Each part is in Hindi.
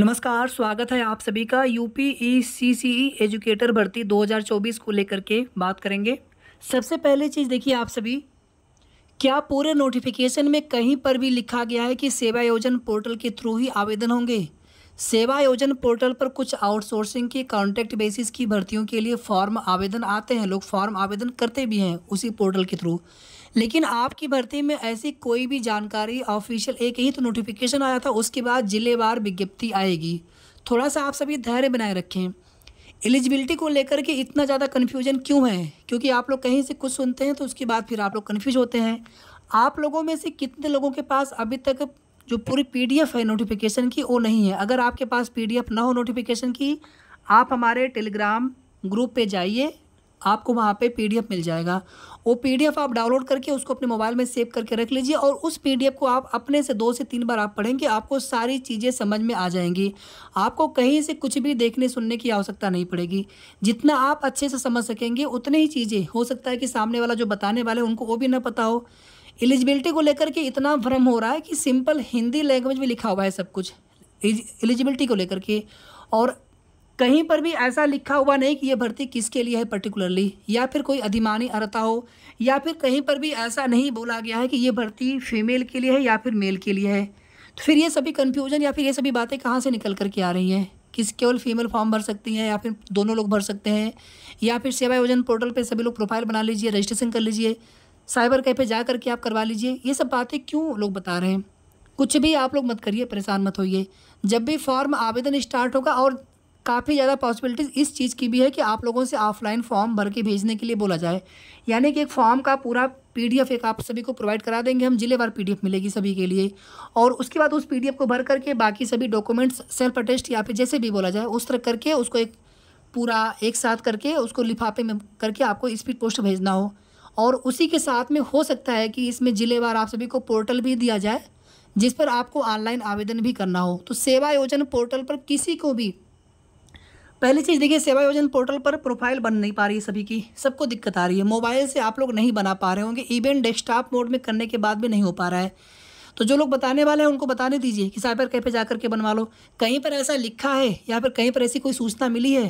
नमस्कार स्वागत है आप सभी का you E C C E educator भर्ती 2024 को लेकर के बात करेंगे सबसे पहले चीज़ देखिए आप सभी क्या पूरे नोटिफिकेशन में कहीं पर भी लिखा गया है कि सेवायोजन पोर्टल के थ्रू ही आवेदन होंगे सेवायोजन पोर्टल पर कुछ आउटसोर्सिंग की कॉन्ट्रैक्ट बेसिस की भर्तियों के लिए फॉर्म आवेदन आते हैं लोग फॉर्म आवेदन करते भी हैं उसी पोर्टल के थ्रू लेकिन आपकी भर्ती में ऐसी कोई भी जानकारी ऑफिशियल एक ही तो नोटिफिकेशन आया था उसके बाद जिलेवार विज्ञप्ति आएगी थोड़ा सा आप सभी धैर्य बनाए रखें एलिजिबिलिटी को लेकर के इतना ज़्यादा कन्फ्यूजन क्यों है क्योंकि आप लोग कहीं से कुछ सुनते हैं तो उसके बाद फिर आप लोग कन्फ्यूज होते हैं आप लोगों में से कितने लोगों के पास अभी तक जो पूरी पीडीएफ है नोटिफिकेशन की वो नहीं है अगर आपके पास पीडीएफ ना हो नोटिफिकेशन की आप हमारे टेलीग्राम ग्रुप पे जाइए आपको वहाँ पे पीडीएफ मिल जाएगा वो पीडीएफ आप डाउनलोड करके उसको अपने मोबाइल में सेव करके रख लीजिए और उस पीडीएफ को आप अपने से दो से तीन बार आप पढ़ेंगे आपको सारी चीज़ें समझ में आ जाएंगी आपको कहीं से कुछ भी देखने सुनने की आवश्यकता नहीं पड़ेगी जितना आप अच्छे से समझ सकेंगे उतनी ही चीज़ें हो सकता है कि सामने वाला जो बताने वाले उनको वो भी ना पता हो एलिजिबिलिटी को लेकर के इतना भ्रम हो रहा है कि सिंपल हिंदी लैंग्वेज में लिखा हुआ है सब कुछ एलिजिबिलिटी को लेकर के और कहीं पर भी ऐसा लिखा हुआ नहीं कि यह भर्ती किसके लिए है पर्टिकुलरली या फिर कोई अधिमानी अर्ता हो या फिर कहीं पर भी ऐसा नहीं बोला गया है कि ये भर्ती फीमेल के लिए है या फिर मेल के लिए है तो फिर ये सभी कन्फ्यूजन या फिर ये सभी बातें कहाँ से निकल करके आ रही हैं किस केवल फीमेल फॉर्म भर सकती हैं या फिर दोनों लोग भर सकते हैं या फिर सेवा योजन पोर्टल पर सभी लोग प्रोफाइल बना लीजिए रजिस्ट्रेशन कर लीजिए साइबर कैफ़े जा करके आप करवा लीजिए ये सब बातें क्यों लोग बता रहे हैं कुछ भी आप लोग मत करिए परेशान मत होइए जब भी फॉर्म आवेदन स्टार्ट होगा और काफ़ी ज़्यादा पॉसिबिलिटीज़ इस चीज़ की भी है कि आप लोगों से ऑफलाइन फॉर्म भर के भेजने के लिए बोला जाए यानी कि एक फॉर्म का पूरा पीडीएफ एक आप सभी को प्रोवाइड करा देंगे हम ज़िले वार पीडीएफ मिलेगी सभी के लिए और उसके बाद उस पीडीएफ को भर करके बाकी सभी डॉक्यूमेंट्स सेल्फ अटेस्ट या फिर जैसे भी बोला जाए उस तरह करके उसको एक पूरा एक साथ करके उसको लिफाफे में करके आपको स्पीड पोस्ट भेजना हो और उसी के साथ में हो सकता है कि इसमें जिलेवार आप सभी को पोर्टल भी दिया जाए जिस पर आपको ऑनलाइन आवेदन भी करना हो तो सेवा योजन पोर्टल पर किसी को भी पहली चीज़ देखिए सेवा योजन पोर्टल पर प्रोफाइल बन नहीं पा रही है सभी की सबको दिक्कत आ रही है मोबाइल से आप लोग नहीं बना पा रहे होंगे इवन डेस्कटॉप मोड में करने के बाद भी नहीं हो पा रहा है तो जो लोग बताने वाले हैं उनको बताने दीजिए कि साइबर कैफे जा करके बनवा लो कहीं पर ऐसा लिखा है या फिर कहीं पर ऐसी कोई सूचना मिली है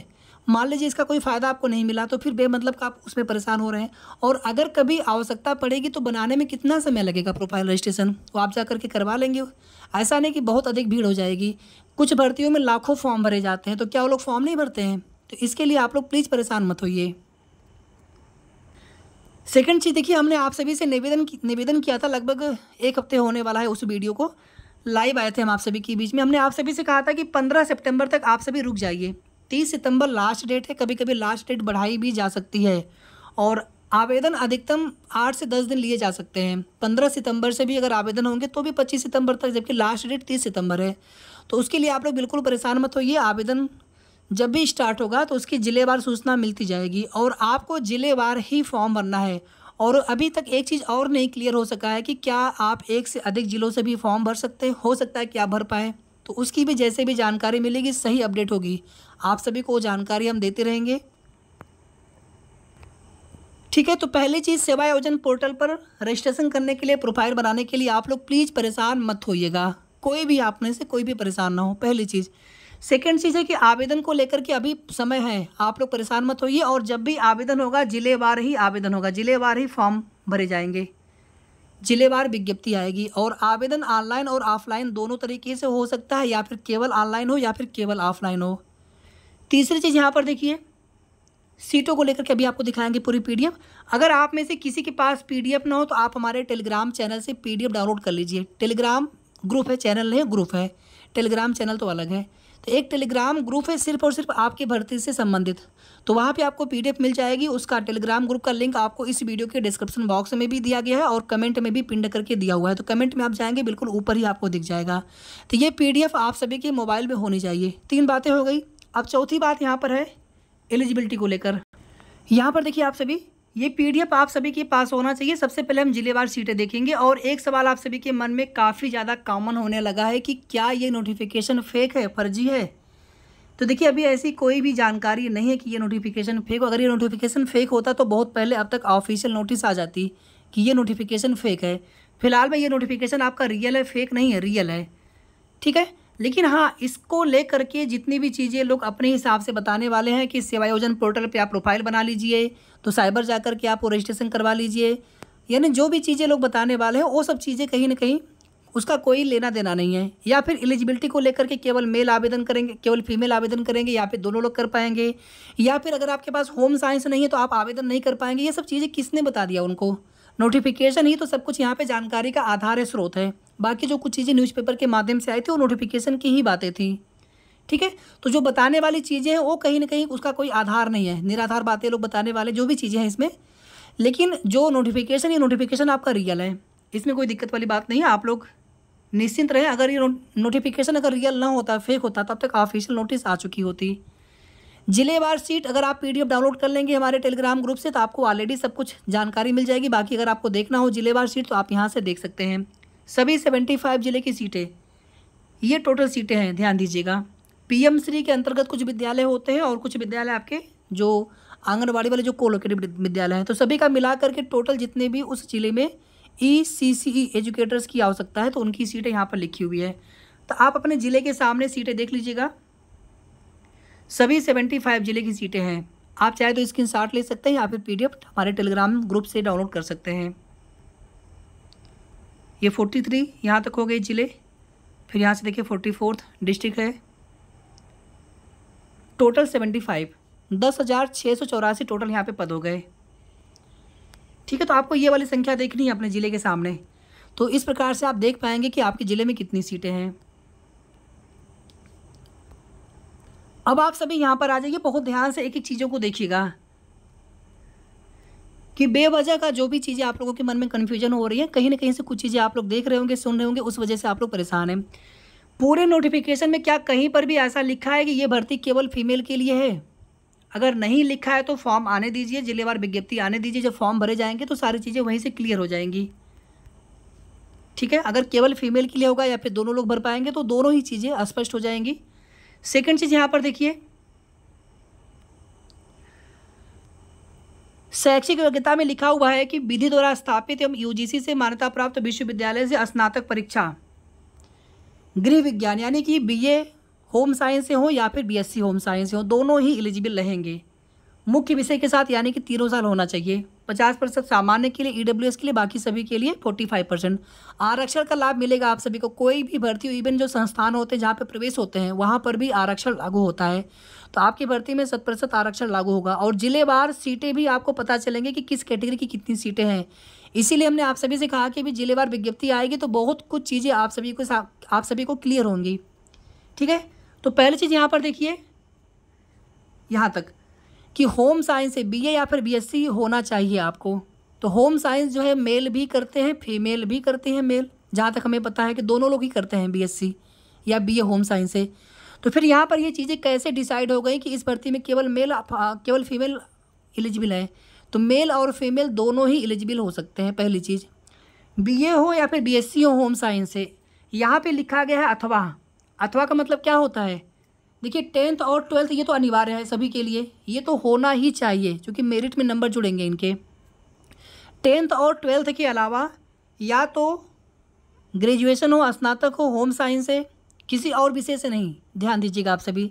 मान लीजिए इसका कोई फ़ायदा आपको नहीं मिला तो फिर बेमतलब का आप उसमें परेशान हो रहे हैं और अगर कभी आवश्यकता पड़ेगी तो बनाने में कितना समय लगेगा प्रोफाइल रजिस्ट्रेशन वो आप जा करके करवा लेंगे ऐसा नहीं कि बहुत अधिक भीड़ हो जाएगी कुछ भर्तियों में लाखों फॉर्म भरे जाते हैं तो क्या वो लोग फॉर्म नहीं भरते हैं तो इसके लिए आप लोग प्लीज़ परेशान मत होइए सेकेंड चीज़ देखिए हमने आप सभी से निवेदन निवेदन किया था लगभग एक हफ्ते होने वाला है उस वीडियो को लाइव आए थे हम आप सभी के बीच में हमने आप सभी से कहा था कि पंद्रह सितंबर तक आप सभी रुक जाइए तीस सितंबर लास्ट डेट है कभी कभी लास्ट डेट बढ़ाई भी जा सकती है और आवेदन अधिकतम आठ से दस दिन लिए जा सकते हैं पंद्रह सितंबर से भी अगर आवेदन होंगे तो भी पच्चीस सितंबर तक जबकि लास्ट डेट तीस सितंबर है तो उसके लिए आप लोग बिल्कुल परेशान मत होइए आवेदन जब भी स्टार्ट होगा तो उसकी ज़िलेवार सूचना मिलती जाएगी और आपको ज़िलेवार ही फॉर्म भरना है और अभी तक एक चीज़ और नहीं क्लियर हो सका है कि क्या आप एक से अधिक ज़िलों से भी फॉर्म भर सकते हो सकता है कि आप भर पाएँ तो उसकी भी जैसे भी जानकारी मिलेगी सही अपडेट होगी आप सभी को वो जानकारी हम देते रहेंगे ठीक है तो पहली चीज़ सेवा आयोजन पोर्टल पर रजिस्ट्रेशन करने के लिए प्रोफाइल बनाने के लिए आप लोग प्लीज़ परेशान मत होइएगा कोई भी आपने से कोई भी परेशान ना हो पहली चीज़ सेकेंड चीज़ है कि आवेदन को लेकर के अभी समय है आप लोग परेशान मत होइए और जब भी आवेदन होगा जिलेवार ही आवेदन होगा जिलेवार ही फॉर्म भरे जाएंगे जिलेवार विज्ञप्ति आएगी और आवेदन ऑनलाइन और ऑफलाइन दोनों तरीके से हो सकता है या फिर केवल ऑनलाइन हो या फिर केवल ऑफलाइन हो तीसरी चीज़ यहाँ पर देखिए सीटों को लेकर के अभी आपको दिखाएंगे पूरी पीडीएफ अगर आप में से किसी के पास पीडीएफ ना हो तो आप हमारे टेलीग्राम चैनल से पीडीएफ डाउनलोड कर लीजिए टेलीग्राम ग्रुप है चैनल नहीं ग्रुप है टेलीग्राम चैनल तो अलग है तो एक टेलीग्राम ग्रुप है सिर्फ और सिर्फ आपकी भर्ती से संबंधित तो वहाँ पे आपको पीडीएफ मिल जाएगी उसका टेलीग्राम ग्रुप का लिंक आपको इस वीडियो के डिस्क्रिप्शन बॉक्स में भी दिया गया है और कमेंट में भी पिंड करके दिया हुआ है तो कमेंट में आप जाएंगे बिल्कुल ऊपर ही आपको दिख जाएगा तो ये पी आप सभी के मोबाइल में होनी चाहिए तीन बातें हो गई अब चौथी बात यहाँ पर है एलिजिबिलिटी को लेकर यहाँ पर देखिए आप सभी ये पीडीएफ आप सभी के पास होना चाहिए सबसे पहले हम जिलेवार सीटें देखेंगे और एक सवाल आप सभी के मन में काफ़ी ज़्यादा कॉमन होने लगा है कि क्या ये नोटिफिकेशन फेक है फर्जी है तो देखिए अभी ऐसी कोई भी जानकारी नहीं है कि ये नोटिफिकेशन फेक अगर ये नोटिफिकेशन फेक होता तो बहुत पहले अब तक ऑफिशियल नोटिस आ जाती कि ये नोटिफिकेशन फेक है फिलहाल में ये नोटिफिकेशन आपका रियल है फेक नहीं है रियल है ठीक है लेकिन हाँ इसको लेकर के जितनी भी चीज़ें लोग अपने हिसाब से बताने वाले हैं कि सेवायोजन पोर्टल पे आप प्रोफाइल बना लीजिए तो साइबर जाकर के आप वो रजिस्ट्रेशन करवा लीजिए यानी जो भी चीज़ें लोग बताने वाले हैं वो सब चीज़ें कहीं ना कहीं उसका कोई लेना देना नहीं है या फिर एलिजिबिलिटी को लेकर के केवल मेल आवेदन करेंगे केवल फीमेल आवेदन करेंगे या फिर दोनों लोग कर पाएंगे या फिर अगर आपके पास होम साइंस नहीं है तो आप आवेदन नहीं कर पाएंगे ये सब चीज़ें किसने बता दिया उनको नोटिफिकेशन ही तो सब कुछ यहाँ पे जानकारी का आधार है स्रोत है बाकी जो कुछ चीज़ें न्यूज़पेपर के माध्यम से आई थी वो नोटिफिकेशन की ही बातें थी ठीक है तो जो बताने वाली चीज़ें हैं वो कहीं ना कहीं उसका कोई आधार नहीं है निराधार बातें लोग बताने वाले जो भी चीज़ें हैं इसमें लेकिन जो नोटिफिकेशन ये नोटिफिकेशन आपका रियल है इसमें कोई दिक्कत वाली बात नहीं है आप लोग निश्चिंत रहें अगर ये नोटिफिकेशन अगर रियल ना होता फेक होता तब तक ऑफिशियल नोटिस आ चुकी होती जिलेवार सीट अगर आप पीडीएफ डाउनलोड कर लेंगे हमारे टेलीग्राम ग्रुप से तो आपको ऑलरेडी सब कुछ जानकारी मिल जाएगी बाकी अगर आपको देखना हो जिलेवार सीट तो आप यहाँ से देख सकते हैं सभी सेवेंटी फाइव जिले की सीटें ये टोटल सीटें हैं ध्यान दीजिएगा पीएम श्री के अंतर्गत कुछ विद्यालय होते हैं और कुछ विद्यालय आपके जो आंगनबाड़ी वाले जो कोलोकेटिव विद्यालय हैं तो सभी का मिला करके टोटल जितने भी उस जिले में ई सी सी ई एजुकेटर्स की आवश्यकता है तो उनकी सीटें यहाँ पर लिखी हुई है तो आप अपने ज़िले के सामने सीटें देख लीजिएगा सभी सेवेंटी फाइव जिले की सीटें हैं आप चाहे तो स्क्रीन शॉट ले सकते हैं या फिर पीडीएफ हमारे टेलीग्राम ग्रुप से डाउनलोड कर सकते हैं ये फोर्टी थ्री यहाँ तक हो गए जिले फिर यहाँ से देखिए फोर्टी फोर्थ डिस्ट्रिक्ट है टोटल सेवेंटी फाइव दस हज़ार छः सौ चौरासी टोटल यहाँ पे पद हो गए ठीक है तो आपको ये वाली संख्या देखनी है अपने ज़िले के सामने तो इस प्रकार से आप देख पाएंगे कि आपके ज़िले में कितनी सीटें हैं अब आप सभी यहाँ पर आ जाइए बहुत ध्यान से एक एक चीज़ों को देखिएगा कि बेवजह का जो भी चीज़ें आप लोगों के मन में कन्फ्यूजन हो रही है कहीं ना कहीं से कुछ चीज़ें आप लोग देख रहे होंगे सुन रहे होंगे उस वजह से आप लोग परेशान हैं पूरे नोटिफिकेशन में क्या कहीं पर भी ऐसा लिखा है कि ये भर्ती केवल फीमेल के लिए है अगर नहीं लिखा है तो फॉर्म आने दीजिए जिलेवार विज्ञप्ति आने दीजिए जब फॉर्म भरे जाएंगे तो सारी चीज़ें वहीं से क्लियर हो जाएंगी ठीक है अगर केवल फीमेल के लिए होगा या फिर दोनों लोग भर पाएंगे तो दोनों ही चीज़ें स्पष्ट हो जाएंगी सेकेंड चीज यहां पर देखिए शैक्षिक योग्यता में लिखा हुआ है कि विधि द्वारा स्थापित एवं यूजीसी से मान्यता प्राप्त विश्वविद्यालय से स्नातक परीक्षा गृह विज्ञान यानी कि बीए होम साइंस से हो या फिर बीएससी होम साइंस से हो दोनों ही एलिजिबल रहेंगे मुख्य विषय के साथ यानी कि तीनों साल होना चाहिए पचास परसेंट सामान्य के लिए ई e के लिए बाकी सभी के लिए फोर्टी फाइव परसेंट आरक्षण का लाभ मिलेगा आप सभी को कोई भी भर्ती इवन जो संस्थान होते हैं जहाँ पर प्रवेश होते हैं वहाँ पर भी आरक्षण लागू होता है तो आपकी भर्ती में शत प्रतिशत आरक्षण लागू होगा और जिलेवार सीटें भी आपको पता चलेंगे कि किस कैटेगरी की कितनी सीटें हैं इसीलिए हमने आप सभी से कहा कि भी जिलेवार विज्ञप्ति आएगी तो बहुत कुछ चीज़ें आप सभी को आप सभी को क्लियर होंगी ठीक है तो पहली चीज़ यहाँ पर देखिए यहाँ तक कि होम साइंस से बीए या फिर बीएससी होना चाहिए आपको तो होम साइंस जो है मेल भी करते हैं फीमेल भी करते हैं मेल जहाँ तक हमें पता है कि दोनों लोग ही करते हैं बीएससी या बीए होम साइंस से तो फिर यहाँ पर ये चीज़ें कैसे डिसाइड हो गई कि इस भर्ती में केवल मेल केवल फीमेल एलिजिबल है तो मेल और फीमेल दोनों ही एलिजिबल हो सकते हैं पहली चीज़ बी हो या फिर बी हो होम साइंस से यहाँ पर लिखा गया है अथवा अथवा का मतलब क्या होता है देखिए टेंथ और ट्वेल्थ ये तो अनिवार्य है सभी के लिए ये तो होना ही चाहिए क्योंकि मेरिट में नंबर जुड़ेंगे इनके टेंथ और ट्वेल्थ के अलावा या तो ग्रेजुएशन हो स्नातक हो होम साइंस है किसी और विषय से नहीं ध्यान दीजिएगा आप सभी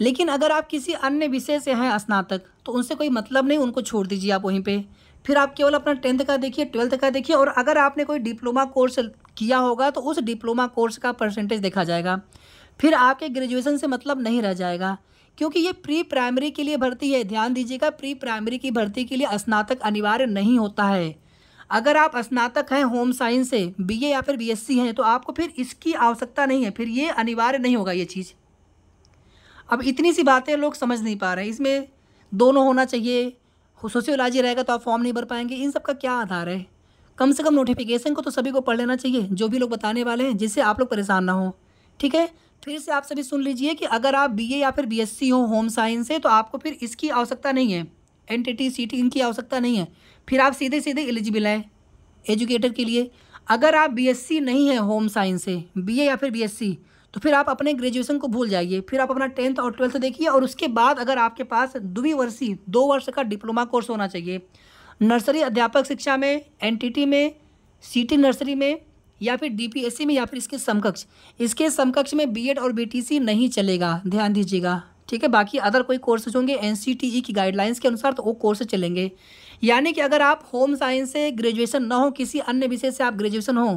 लेकिन अगर आप किसी अन्य विषय से हैं स्नातक तो उनसे कोई मतलब नहीं उनको छोड़ दीजिए आप वहीं पे फिर आप केवल अपना टेंथ का देखिए ट्वेल्थ का देखिए और अगर आपने कोई डिप्लोमा कोर्स किया होगा तो उस डिप्लोमा कोर्स का परसेंटेज देखा जाएगा फिर आपके ग्रेजुएशन से मतलब नहीं रह जाएगा क्योंकि ये प्री प्राइमरी के लिए भर्ती है ध्यान दीजिएगा प्री प्राइमरी की भर्ती के लिए स्नातक अनिवार्य नहीं होता है अगर आप स्नातक हैं होम साइंस से बीए या फिर बीएससी हैं तो आपको फिर इसकी आवश्यकता नहीं है फिर ये अनिवार्य नहीं होगा ये चीज़ अब इतनी सी बातें लोग समझ नहीं पा रहे हैं इसमें दोनों होना चाहिए सोशियोलॉजी रहेगा तो आप फॉर्म नहीं भर पाएंगे इन सब का क्या आधार है कम से कम नोटिफिकेशन को तो सभी को पढ़ लेना चाहिए जो भी लोग बताने वाले हैं जिससे आप लोग परेशान ना हो ठीक है फिर से आप सभी सुन लीजिए कि अगर आप बीए या फिर बीएससी हो होम साइंस से तो आपको फिर इसकी आवश्यकता नहीं है एन टी सीटी इनकी आवश्यकता नहीं है फिर आप सीधे सीधे एलिजिबल हैं एजुकेटर के लिए अगर आप बीएससी नहीं है होम साइंस से बीए या फिर बीएससी तो फिर आप अपने ग्रेजुएशन को भूल जाइए फिर आप अपना टेंथ और ट्वेल्थ देखिए और उसके बाद अगर आपके पास द्विवर्षीय दो वर्ष का डिप्लोमा कोर्स होना चाहिए नर्सरी अध्यापक शिक्षा में एन में सी नर्सरी में या फिर डीपीएससी में या फिर इसके समकक्ष इसके समकक्ष में बीएड और बीटीसी नहीं चलेगा ध्यान दीजिएगा ठीक है बाकी अदर कोई कोर्सेज होंगे एन e की गाइडलाइंस के अनुसार तो वो कोर्स चलेंगे यानी कि अगर आप होम साइंस से ग्रेजुएशन ना हो किसी अन्य विषय से आप ग्रेजुएशन हो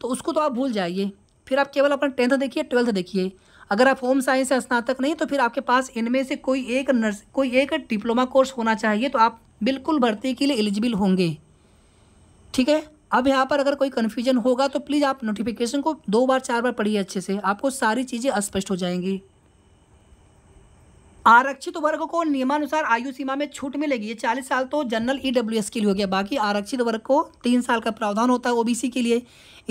तो उसको तो आप भूल जाइए फिर आप केवल अपना टेंथ देखिए ट्वेल्थ देखिए अगर आप होम साइंस से स्नातक नहीं तो फिर आपके पास इनमें से कोई एक नर्स कोई एक डिप्लोमा कोर्स होना चाहिए तो आप बिल्कुल भर्ती के लिए एलिजिबल होंगे ठीक है अब यहाँ पर अगर कोई कन्फ्यूजन होगा तो प्लीज़ आप नोटिफिकेशन को दो बार चार बार पढ़िए अच्छे से आपको सारी चीज़ें स्पष्ट हो जाएंगी आरक्षित वर्ग को नियमानुसार आयु सीमा में छूट मिलेगी ये चालीस साल तो जनरल ईडब्ल्यू e के लिए हो गया बाकी आरक्षित वर्ग को तीन साल का प्रावधान होता है ओबीसी के लिए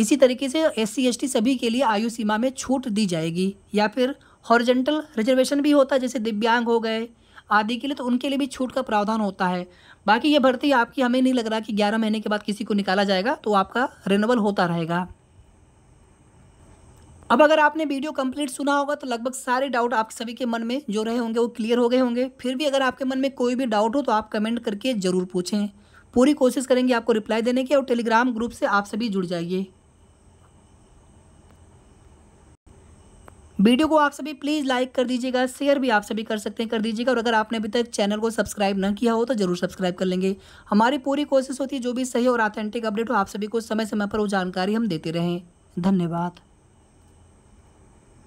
इसी तरीके से एस सी सभी के लिए आयु सीमा में छूट दी जाएगी या फिर हॉर्जेंटल रिजर्वेशन भी होता है जैसे दिव्यांग हो गए आदि के लिए तो उनके लिए भी छूट का प्रावधान होता है बाकी ये भर्ती आपकी हमें नहीं लग रहा कि ग्यारह महीने के बाद किसी को निकाला जाएगा तो आपका रिनवल होता रहेगा अब अगर आपने वीडियो कंप्लीट सुना होगा तो लगभग सारे डाउट आप सभी के मन में जो रहे होंगे वो क्लियर हो गए होंगे फिर भी अगर आपके मन में कोई भी डाउट हो तो आप कमेंट करके ज़रूर पूछें पूरी कोशिश करेंगे आपको रिप्लाई देने की और टेलीग्राम ग्रुप से आप सभी जुड़ जाइए वीडियो को आप सभी प्लीज़ लाइक कर दीजिएगा शेयर भी आप सभी कर सकते हैं कर दीजिएगा और अगर आपने अभी तक चैनल को सब्सक्राइब न किया हो तो जरूर सब्सक्राइब कर लेंगे हमारी पूरी कोशिश होती है जो भी सही और ऑथेंटिक अपडेट हो आप सभी को समय समय पर वो जानकारी हम देते रहें धन्यवाद